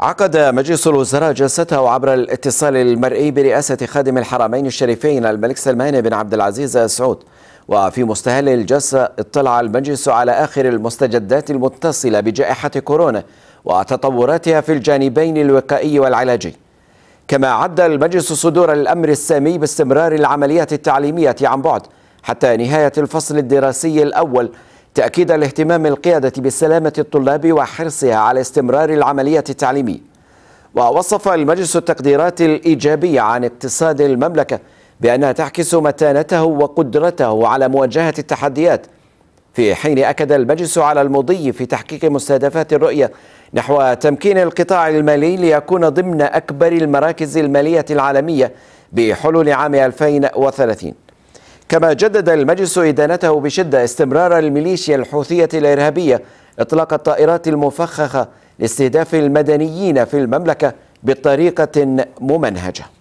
عقد مجلس الوزراء جلسته عبر الاتصال المرئي برئاسة خادم الحرمين الشريفين الملك سلمان بن عبد العزيز آل سعود وفي مستهل الجلسة اطلع المجلس على آخر المستجدات المتصلة بجائحة كورونا وتطوراتها في الجانبين الوقائي والعلاجي كما عد المجلس صدور الأمر السامي باستمرار العمليات التعليمية عن بعد حتى نهاية الفصل الدراسي الأول تأكيد الاهتمام القيادة بسلامة الطلاب وحرصها على استمرار العملية التعليمية ووصف المجلس التقديرات الإيجابية عن اقتصاد المملكة بأنها تعكس متانته وقدرته على مواجهة التحديات في حين أكد المجلس على المضي في تحقيق مستهدفات الرؤية نحو تمكين القطاع المالي ليكون ضمن أكبر المراكز المالية العالمية بحلول عام 2030 كما جدد المجلس إدانته بشدة استمرار الميليشيا الحوثية الإرهابية إطلاق الطائرات المفخخة لاستهداف المدنيين في المملكة بطريقة ممنهجة